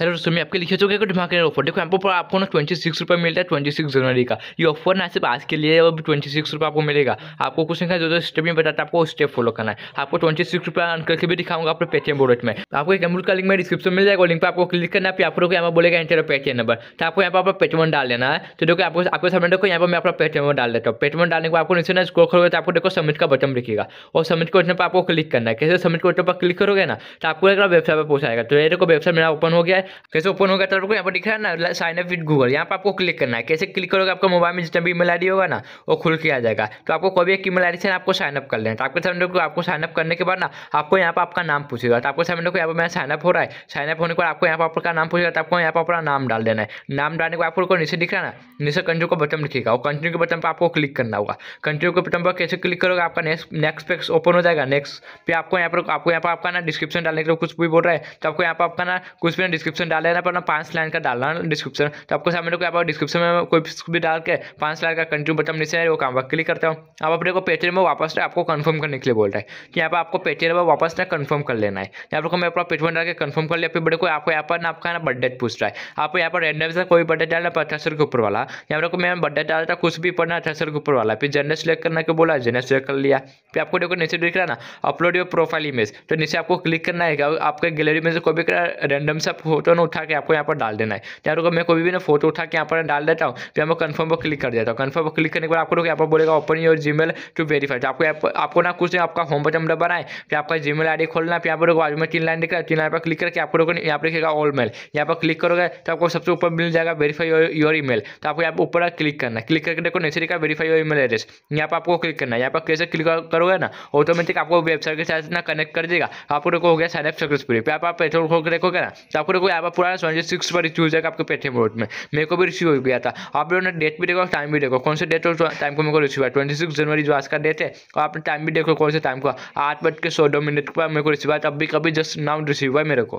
hello दोस्तों मैं आपके लिखे चुके हैं धमाके ऑफर देखो यहाँ पर आपको ना ट्वेंटी सिक्स रुपये मिलता है ट्वेंटी सिक्स जनवरी का ये ऑफर ना सिर्फ आज के लिए अब ट्वेंटी सिक्स रुपये आपको मिलेगा आपको कुछ नहीं जो जो स्टेप में बताता है आपको स्टेप फॉलो करना है आपको ट्वेंटी सिक्स रुपये अन करके भी दिखाऊंगा आपको पेटीएम वॉलेट में आपको एक अमूल का लिंक में डिस्क्रिप्शन मिल जाएगा लिंक पर आपको क्लिक करना है आपको यहाँ पर बोलेगा एंटर पेटीएम नंबर तो आपको यहाँ पर आप पेटीएम डाल देना है तो देखो आपको आपके सामने देखो यहाँ पर मैं अपना पेटीएम डाल देता हूँ पेटीएम डालने को आपको नीचे ना स्कोर करोगे तो आपको देखो सबमिट का बटन दिखेगा और सबमिट के बटन पर आपको क्लिक करना है कैसे सबमिट के बटन पर क्लिक करोगे ना तो आपको एक वेबसाइट पर पहुंचाएगा तो ये देखो वेबसाइट मेरा ओपन हो गया है कैसे ओपन होगा तब तो आपको यहाँ पर दिख रहा है ना साइन अप विद गूगल यहाँ पर आपको क्लिक करना है कैसे क्लिक करोगे आपका मोबाइल में जितना भी ईमेल आई होगा ना वो खुल के आ जाएगा तो आपको कोई भी एक ईमेल आई से आपको साइनअप कर लेना तो आपके सामने को आपको साइनअप करने के बाद ना आपको यहाँ पर आपका नाम पूछेगा तो आपको सामने को यहाँ पर मेरा साइनअप हो रहा है साइनअप होने के बाद आपको यहाँ पर आपका नाम पूछेगा तो आपको यहाँ पर अपना नाम डाल देना है नाम डालने के बाद आपको नीचे दिख रहा है ना नीचे कंट्रोल का बटन दिखेगा और कंट्रोल के बटन पर आपको क्लिक करना होगा कंट्रोल के बटन पर कैसे क्लिक करोगे आपका नेक्स्ट नेक्स्ट पेज ओपन हो जाएगा नेक्स्ट पे आपको यहाँ पर आपको यहाँ पर आपका ना डिस्क्रिप्शन डालने के लिए कुछ भी बोल रहा है तो आपको यहाँ पर आपका ना कुछ भी डिस्क्रिप्शन डिस्क्रिप्शन डाल लेना अपना पांच लाइन का डालना डिस्क्रिप्शन तो आपको सामने को आप डिस्क्रिप्शन में कोई भी डाल के पांच लाइन का कंट्रू बटन नीचे वो काम क्लिक करता हूँ आप अपने को पेटीएम में वापस ना आपको कन्फर्म करने के लिए बोल रहा है कि यहाँ पर आपको पेटीएम में वापस ना कन्फर्म कर लेना है यहाँ पर मैं अपना पेटीएम डाल के कन्फर्म कर लिया फिर बड़े को आपको यहाँ पर ना आपका ना बर्थडेट पूछ रहा है आप यहाँ पर रेंडम से कोई बर्थडेट डालना पचास के ऊपर वाला यहाँ पर मैं बर्थडे डाल था कुछ भी पढ़ना अठारह के ऊपर वाला फिर जनरल सेलेक्ट करना के बोला जनरल सेलेक्ट कर लिया फिर आपको देखो नीचे दिख रहा ना अपलोड योर प्रोफाइल इमेज तो नीचे आपको क्लिक करना है आपके गैलरी में से कोई भी रैंडम से आप फोटो ना उठा के आपको यहाँ पर डाल देना है यार रुको मैं कोई भी ना फोटो उठा के यहाँ पर डाल देता हूँ फिर मैं कन्फर्म पर क्लिक कर देता हूँ कन्फर्म पर क्लिक करने के बाद आपको तो यहाँ पर बोलेगा open your Gmail to verify आपको आपको ना कुछ आपका होम बटन दबाना है फिर आपका जी मेल आई खोलना फिर यहाँ पर आज में तीन लाइन दिख रहा है तीन लाइन पर क्लिक करके आपको यहाँ पर लिखेगा ऑल मेल यहाँ पर क्लिक करोगे तो आपको सबसे ऊपर मिल जाएगा वेरीफाई योर ई मेल तो आपको यहाँ पर ऊपर क्लिक करना क्लिक करके देखो नीचे का verify your email address यहाँ पर आपको क्लिक करना है यहाँ पर कैसे क्लिक करोगे ना ऑटोमेटिक आपको वेबसाइट के साथ ना कनेक्ट कर देगा आपको देखो हो गया साइन अप सक्सेसफुल आप पेट्रोल खोल के देखोगे ना तो आपको देखो ऐप पुराना सेवेंटी सिक्स पर रिसीव हो जाएगा आपके पेटीएम वोट में मेरे को भी रिसीव हो गया था आप लोगों ने डेट भी देखो टाइम भी देखो कौन से डेट और टाइम को मेरे को रिसीव हुआ ट्वेंटी सिक्स जनवरी जो आज का डेट है और आपने टाइम भी देखो कौन से टाइम को आठ बज के सौ दो मिनट पर मेरे को रिसीव हुआ तब भी कभी जस्ट नाउ रिसीव हुआ मेरे को